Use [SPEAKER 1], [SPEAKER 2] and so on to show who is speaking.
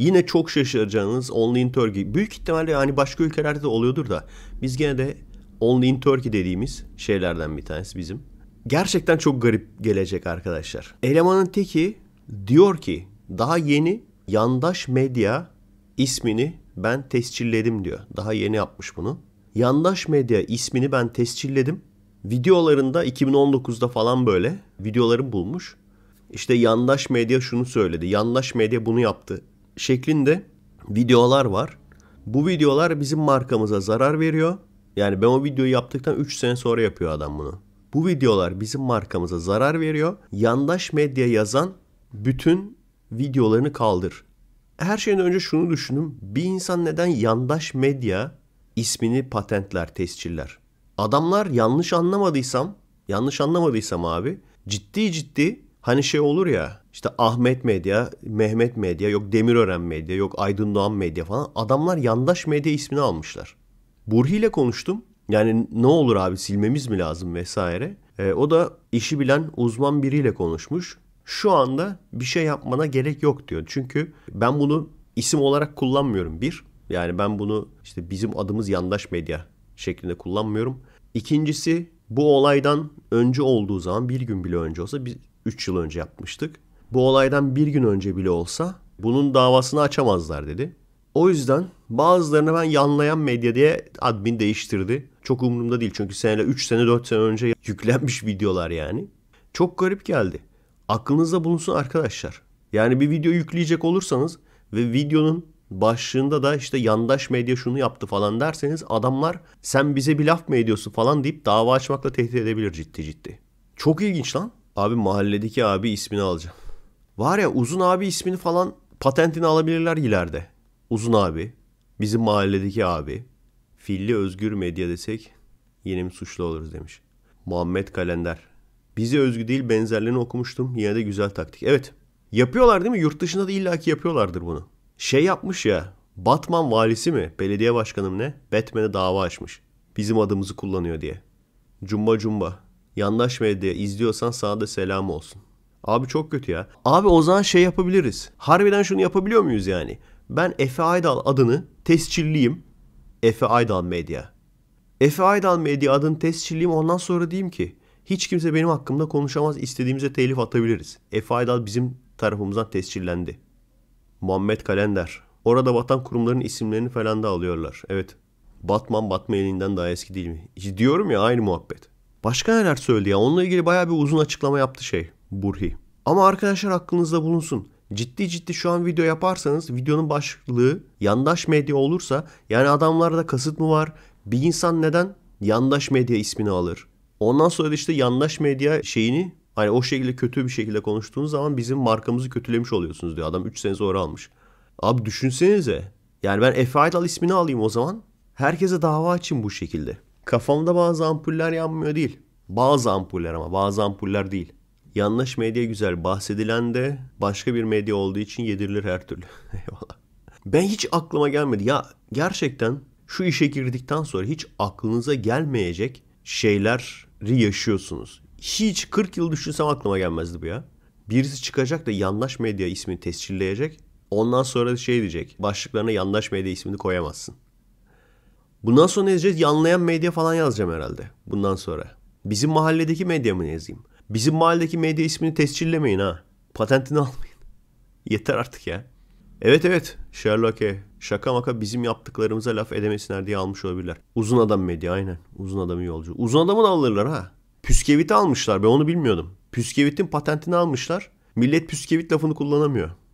[SPEAKER 1] Yine çok şaşıracağınız Only Turkey. Büyük ihtimalle yani başka ülkelerde de oluyordur da. Biz gene de Only Turkey dediğimiz şeylerden bir tanesi bizim. Gerçekten çok garip gelecek arkadaşlar. Elemanın teki diyor ki daha yeni yandaş medya ismini ben tescilledim diyor. Daha yeni yapmış bunu. Yandaş medya ismini ben tescilledim. Videolarında 2019'da falan böyle videolarım bulmuş. İşte yandaş medya şunu söyledi. Yandaş medya bunu yaptı şeklinde videolar var. Bu videolar bizim markamıza zarar veriyor. Yani ben o videoyu yaptıktan 3 sene sonra yapıyor adam bunu. Bu videolar bizim markamıza zarar veriyor. Yandaş medya yazan bütün videolarını kaldır. Her şeyden önce şunu düşünün. Bir insan neden yandaş medya ismini patentler, tesciller? Adamlar yanlış anlamadıysam, yanlış anlamadıysam abi ciddi ciddi hani şey olur ya işte Ahmet Medya, Mehmet Medya, yok Demirören Medya, yok Aydın Doğan Medya falan. Adamlar yandaş medya ismini almışlar. Burhi ile konuştum. Yani ne olur abi silmemiz mi lazım vesaire. E, o da işi bilen uzman biriyle konuşmuş. Şu anda bir şey yapmana gerek yok diyor. Çünkü ben bunu isim olarak kullanmıyorum bir. Yani ben bunu işte bizim adımız yandaş medya şeklinde kullanmıyorum. İkincisi bu olaydan önce olduğu zaman bir gün bile önce olsa biz 3 yıl önce yapmıştık bu olaydan bir gün önce bile olsa bunun davasını açamazlar dedi. O yüzden bazılarını ben yanlayan medya diye admin değiştirdi. Çok umurumda değil çünkü seneler 3 sene 4 sene önce yüklenmiş videolar yani. Çok garip geldi. Aklınızda bulunsun arkadaşlar. Yani bir video yükleyecek olursanız ve videonun başlığında da işte yandaş medya şunu yaptı falan derseniz adamlar sen bize bir laf mı ediyorsun falan deyip dava açmakla tehdit edebilir ciddi ciddi. Çok ilginç lan. Abi mahalledeki abi ismini alacağım. Var ya Uzun abi ismini falan patentini alabilirler ileride. Uzun abi. Bizim mahalledeki abi. Filli özgür medya desek yine mi suçlu oluruz demiş. Muhammed Kalender. Bize özgü değil benzerlerini okumuştum. Yine de güzel taktik. Evet. Yapıyorlar değil mi? Yurt dışında da illaki yapıyorlardır bunu. Şey yapmış ya. Batman valisi mi? Belediye başkanım ne? Batman'e dava açmış. Bizim adımızı kullanıyor diye. Cumba cumba. Yandaş medya izliyorsan sana da selam olsun. Abi çok kötü ya. Abi o zaman şey yapabiliriz. Harbiden şunu yapabiliyor muyuz yani? Ben Efe Aydal adını tescilliyim. Efe Aydal Medya. Efe Aydal Medya adını tescilliyim ondan sonra diyeyim ki hiç kimse benim hakkımda konuşamaz İstediğimize telif atabiliriz. Efe Aydal bizim tarafımızdan tescillendi. Muhammed Kalender. Orada batan kurumların isimlerini falan da alıyorlar. Evet. Batman Batma elinden daha eski değil mi? Diyorum ya aynı muhabbet. Başka neler söyledi ya? Onunla ilgili bayağı bir uzun açıklama yaptı şey. Burhi. Ama arkadaşlar aklınızda bulunsun. Ciddi ciddi şu an video yaparsanız videonun başlığı yandaş medya olursa yani adamlarda kasıt mı var? Bir insan neden yandaş medya ismini alır? Ondan sonra da işte yandaş medya şeyini hani o şekilde kötü bir şekilde konuştuğunuz zaman bizim markamızı kötülemiş oluyorsunuz diyor. Adam 3 sene sonra almış. Abi düşünsenize. Yani ben Efe Aydal ismini alayım o zaman. Herkese dava açayım bu şekilde. Kafamda bazı ampuller yanmıyor değil. Bazı ampuller ama bazı ampuller değil. Yanlış medya güzel. Bahsedilen de başka bir medya olduğu için yedirilir her türlü. Eyvallah. Ben hiç aklıma gelmedi. Ya gerçekten şu işe girdikten sonra hiç aklınıza gelmeyecek şeyleri yaşıyorsunuz. Hiç 40 yıl düşünsem aklıma gelmezdi bu ya. Birisi çıkacak da yanlış medya ismini tescilleyecek. Ondan sonra şey diyecek. Başlıklarına yanlış medya ismini koyamazsın. Bundan sonra ne yazacağız? Yanlayan medya falan yazacağım herhalde. Bundan sonra. Bizim mahalledeki medya mı yazayım? Bizim mahalledeki medya ismini tescillemeyin ha. Patentini almayın. Yeter artık ya. Evet evet Sherlock'e şaka maka bizim yaptıklarımıza laf edemesinler diye almış olabilirler. Uzun adam medya aynen. Uzun adamı yolcu. Uzun adamı da alırlar ha. Püskevit'i almışlar ben onu bilmiyordum. Püskevit'in patentini almışlar. Millet püskevit lafını kullanamıyor.